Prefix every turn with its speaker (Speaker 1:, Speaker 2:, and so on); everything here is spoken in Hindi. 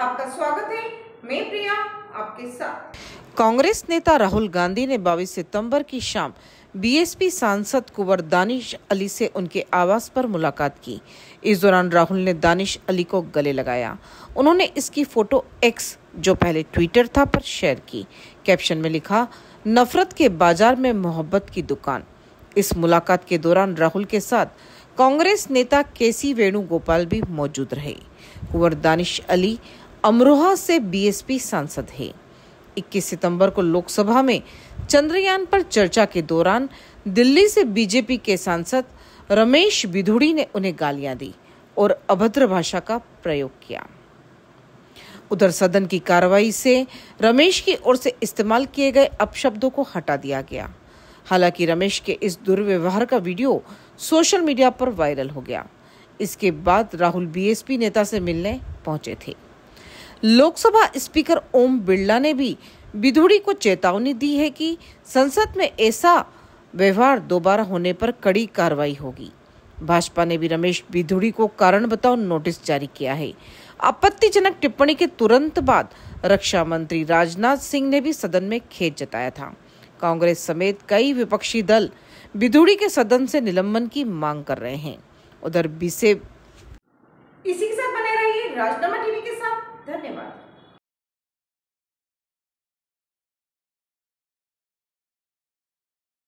Speaker 1: आपका स्वागत है मैं प्रिया आपके साथ
Speaker 2: कांग्रेस नेता राहुल गांधी ने 22 सितंबर की शाम बीएसपी सांसद कुंवर दानिश अली से उनके आवास पर मुलाकात की इस दौरान राहुल ने दानिश अली को गले लगाया उन्होंने इसकी फोटो एक्स जो पहले ट्विटर था पर शेयर की कैप्शन में लिखा नफरत के बाजार में मोहब्बत की दुकान इस मुलाकात के दौरान राहुल के साथ कांग्रेस नेता के सी वेणुगोपाल भी मौजूद रहे कुंवर दानिश अली अमरोहा से बीएसपी सांसद है 21 सितंबर को लोकसभा में चंद्रयान पर चर्चा के दौरान दिल्ली से बीजेपी के सांसद रमेश बिधुड़ी ने उन्हें गालियां दी और अभद्र भाषा का प्रयोग किया उधर सदन की कार्रवाई से रमेश की ओर से इस्तेमाल किए गए अपशब्दों को हटा दिया गया हालांकि रमेश के इस दुर्व्यवहार का वीडियो सोशल मीडिया पर वायरल हो गया इसके बाद राहुल बीएसपी नेता से मिलने पहुंचे थे लोकसभा स्पीकर ओम बिरला ने भी बिधुड़ी को चेतावनी दी है कि संसद में ऐसा व्यवहार दोबारा होने पर कड़ी कार्रवाई होगी भाजपा ने भी रमेश बिधुड़ी को कारण बताओ नोटिस जारी किया है आपत्तिजनक टिप्पणी के तुरंत बाद रक्षा मंत्री राजनाथ सिंह ने भी सदन में खेद जताया था कांग्रेस समेत कई विपक्षी दल बिधुड़ी के सदन से निलंबन की मांग कर रहे हैं उधर बीसे
Speaker 3: इसी के साथ बने रहिए राजनामा टीवी